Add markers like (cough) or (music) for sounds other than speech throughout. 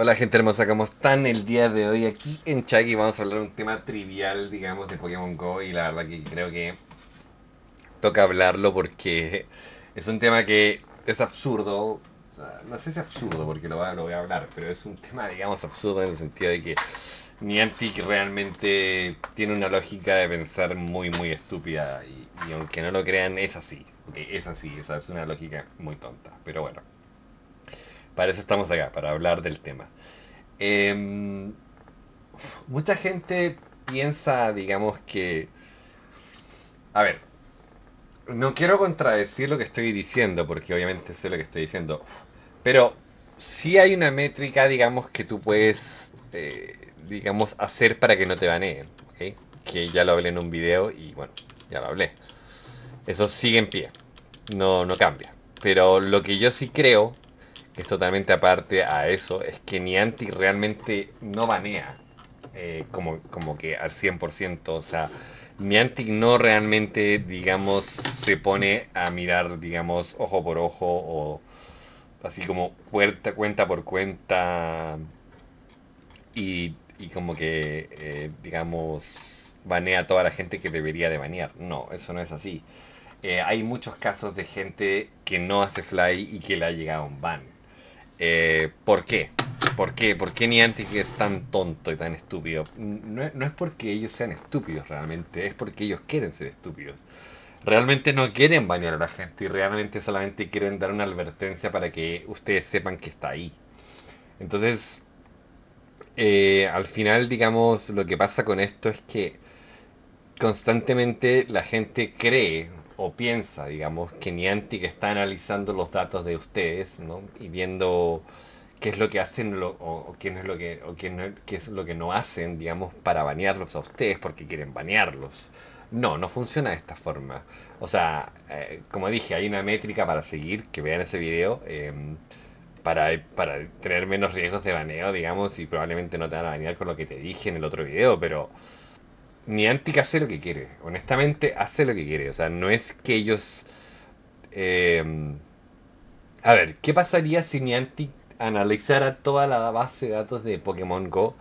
Hola gente hermosa, ¿cómo están? El día de hoy aquí en Chucky? vamos a hablar de un tema trivial, digamos, de Pokémon GO y la verdad que creo que toca hablarlo porque es un tema que es absurdo, no sé si es absurdo porque lo, voy a hablar, pero es un tema, digamos, absurdo en el sentido de que Niantic realmente tiene una lógica de pensar muy, muy estúpida y, aunque no lo crean, es así, es así, esa es una lógica muy tonta, pero bueno. Para eso estamos acá, para hablar del tema. Em, mucha gente piensa, digamos, que... A ver, no quiero contradecir lo que estoy diciendo, porque obviamente sé lo que estoy diciendo, pero sí hay una métrica, digamos, que tú puedes, eh, digamos, hacer para que no te baneen, Que ya lo hablé en un video y bueno, ya lo hablé. Eso sigue en pie, no, no cambia. Pero lo que yo sí creo es totalmente aparte a eso, es que Niantic realmente no banea eh, como, como que al 100%, o sea, Niantic no realmente, digamos, se pone a mirar, digamos, ojo por ojo o así como cuenta, cuenta por cuenta y, como que, eh, digamos, banea a toda la gente que debería de banear. No, eso no es así. Eh, hay muchos casos de gente que no hace fly y que le ha llegado un ban. Eh, ¿Por qué? ¿Por qué? ¿Por qué que es tan tonto y tan estúpido? No, es porque ellos sean estúpidos realmente, es porque ellos quieren ser estúpidos. Realmente no quieren bañar a la gente y realmente solamente quieren dar una advertencia para que ustedes sepan que está ahí. Entonces, eh, al final, digamos, lo que pasa con esto es que constantemente la gente cree, o piensa, digamos, que que está analizando los datos de ustedes, ¿no? Y viendo qué es lo que hacen lo, o, qué es lo que no, es lo que no hacen, digamos, para banearlos a ustedes porque quieren banearlos. No, no funciona de esta forma. O sea, eh, como dije, hay una métrica para seguir, que vean ese video, eh, para, para, tener menos riesgos de baneo, digamos, y probablemente no te van a banear con lo que te dije en el otro video, pero Niantic hace lo que quiere. Honestamente, hace lo que quiere. O sea, no es que ellos. Em, a ver, ¿qué pasaría si Niantic analizara toda la base de datos de Pokémon Go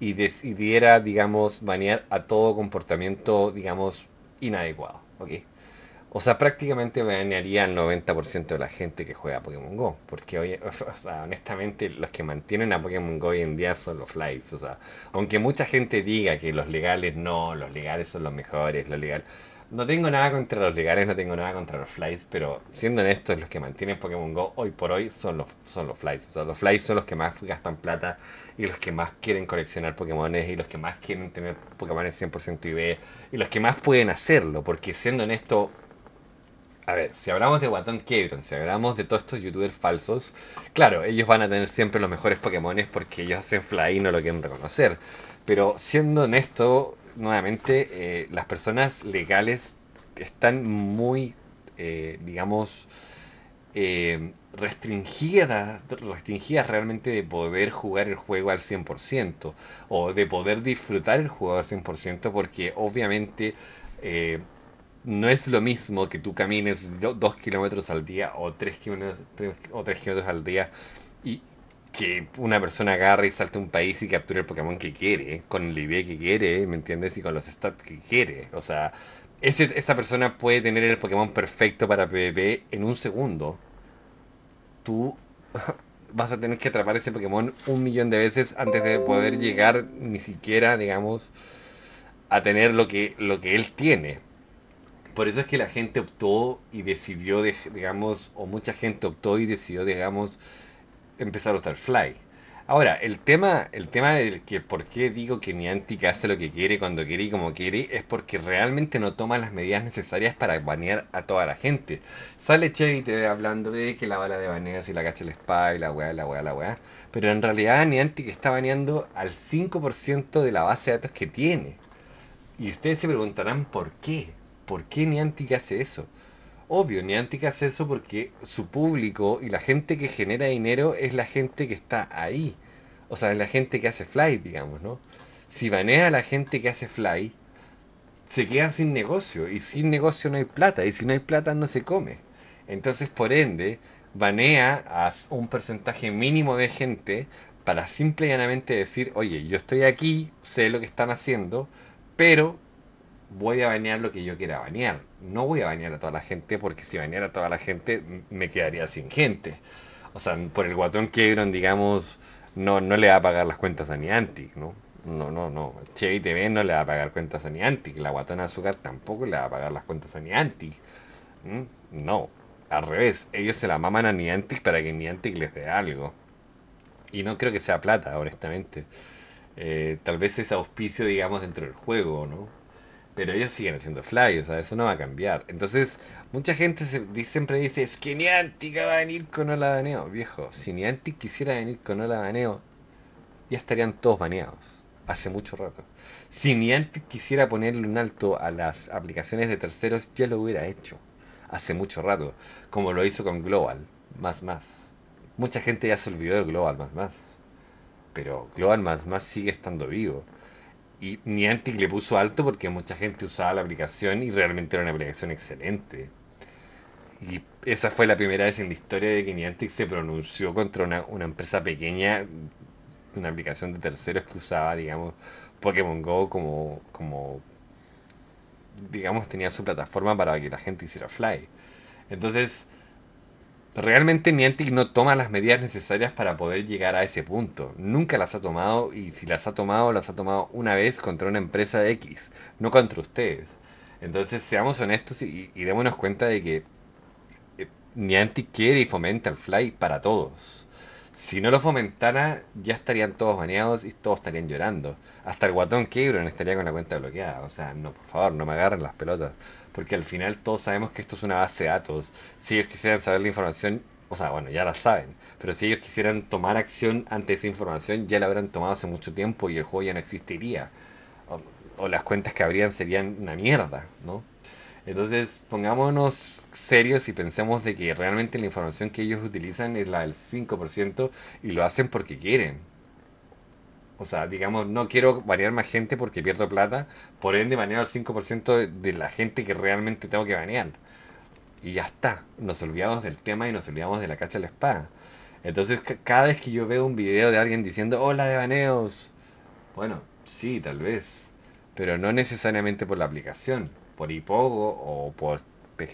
y decidiera, digamos, banear a todo comportamiento, digamos, inadecuado? ¿Ok? O sea, prácticamente me dañaría el 90% de la gente que juega a Pokémon Go. Porque, hoy, (laughs) o sea, honestamente, los que mantienen a Pokémon Go hoy en día son los flights. O sea, aunque mucha gente diga que los legales no, los legales son los mejores, los legales. No tengo nada contra los legales, no tengo nada contra los flights, pero siendo honestos, los que mantienen Pokémon Go hoy por hoy son los, son los flights. O sea, los flights son los que más gastan plata y los que más quieren coleccionar Pokémones y los que más quieren tener Pokémon 100% IB y los que más pueden hacerlo, porque siendo honesto, a ver, si hablamos de Watan Kevron, si hablamos de todos estos youtubers falsos, claro, ellos van a tener siempre los mejores Pokémones porque ellos hacen fly y no lo quieren reconocer. Pero siendo honesto, nuevamente, eh, las personas legales están muy, eh, digamos, eh, restringidas, restringidas realmente de poder jugar el juego al 100% o de poder disfrutar el juego al 100% porque obviamente no es lo mismo que tú camines dos kilómetros al día o tres kilómetros, o tres kilómetros al día y que una persona agarre y salte un país y capture el Pokémon que quiere, con el ID que quiere, ¿me entiendes? Y con los stats que quiere. O sea, esa persona puede tener el Pokémon perfecto para PvP en un segundo. Tú (laughs) vas a tener que atrapar ese Pokémon un millón de veces antes de poder llegar ni siquiera, digamos, a tener lo que, lo que él tiene. Por eso es que la gente optó y decidió, digamos, o mucha gente optó y decidió, digamos, empezar a usar Fly. Ahora, el tema, el tema del que por qué digo que Niantic hace lo que quiere, cuando quiere y como quiere, es porque realmente no toma las medidas necesarias para banear a toda la gente. Sale Chevy te hablando de que la bala de baneas y la cacha el spa y la weá, la weá, la weá. Pero en realidad Niantic está baneando al 5% de la base de datos que tiene. Y ustedes se preguntarán por qué. ¿por qué Niantic hace eso? Obvio, Niantic hace eso porque su público y la gente que genera dinero es la gente que está ahí. O sea, es la gente que hace fly, digamos, ¿no? Si banea a la gente que hace fly, se queda sin negocio. Y sin negocio no hay plata. Y si no hay plata no se come. Entonces, por ende, banea a un porcentaje mínimo de gente para simple y llanamente decir, oye, yo estoy aquí, sé lo que están haciendo, pero voy a bañar lo que yo quiera bañar No voy a bañar a toda la gente porque si bañara a toda la gente me quedaría sin gente. O sea, por el guatón que digamos, no, no le va a pagar las cuentas a Niantic, ¿no? No, no, no. Chevy TV no le va a pagar cuentas a Niantic. La guatona Azúcar tampoco le va a pagar las cuentas a Niantic. No. Al revés. Ellos se la maman a Niantic para que Niantic les dé algo. Y no creo que sea plata, honestamente. Eh, tal vez es auspicio, digamos, dentro del juego, ¿no? Pero ellos siguen haciendo fly, o sea, eso no va a cambiar. Entonces, mucha gente se, siempre dice, es que Niantic va a venir con Hola Baneo. Viejo, si Niantic quisiera venir con Hola Baneo, ya estarían todos baneados. Hace mucho rato. Si Niantic quisiera ponerle un alto a las aplicaciones de terceros, ya lo hubiera hecho. Hace mucho rato. Como lo hizo con Global. Más, más. Mucha gente ya se olvidó de Global, más, más. Pero Global, más, más sigue estando vivo. Y Niantic le puso alto porque mucha gente usaba la aplicación y realmente era una aplicación excelente. Y esa fue la primera vez en la historia de que Niantic se pronunció contra una, empresa pequeña, una aplicación de terceros que usaba, digamos, Pokémon Go como, como digamos, tenía su plataforma para que la gente hiciera fly. Entonces, Realmente Niantic no toma las medidas necesarias para poder llegar a ese punto. Nunca las ha tomado y si las ha tomado, las ha tomado una vez contra una empresa X, no contra ustedes. Entonces seamos honestos y, démonos cuenta de que eh, Niantic quiere y fomenta el fly para todos. Si no lo fomentara, ya estarían todos baneados y todos estarían llorando. Hasta el guatón Kebron estaría con la cuenta bloqueada. O sea, no, por favor, no me agarren las pelotas porque al final todos sabemos que esto es una base de datos. Si ellos quisieran saber la información, o sea, bueno, ya la saben, pero si ellos quisieran tomar acción ante esa información, ya la habrán tomado hace mucho tiempo y el juego ya no existiría. O, las cuentas que habrían serían una mierda, ¿no? Entonces, pongámonos serios y pensemos de que realmente la información que ellos utilizan es la del 5% y lo hacen porque quieren o sea, digamos, no quiero banear más gente porque pierdo plata. Por ende, baneo al 5% de la gente que realmente tengo que banear. Y ya está. Nos olvidamos del tema y nos olvidamos de la cacha a la espada. Entonces, cada vez que yo veo un video de alguien diciendo, hola de baneos. Bueno, sí, tal vez. Pero no necesariamente por la aplicación. Por Hipogo o por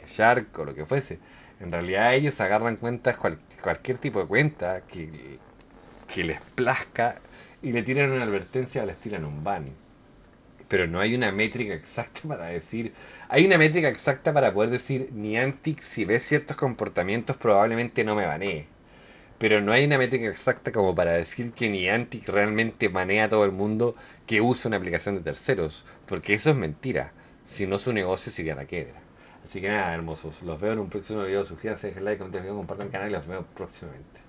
Shark o lo que fuese. En realidad ellos agarran cuentas, cualquier tipo de cuenta que, que les plazca y le tiran una advertencia o estilo tiran un ban. Pero no hay una métrica exacta para decir. Hay una métrica exacta para poder decir, Niantic, si ves ciertos comportamientos, probablemente no me banee. Pero no hay una métrica exacta como para decir que Niantic realmente banea a todo el mundo que usa una aplicación de terceros. Porque eso es mentira. Si no, su negocio sería la quiebra. Así que nada, hermosos. Los veo en un próximo video. Suscríbanse, dejen like, comenten, compartan el canal y los veo próximamente.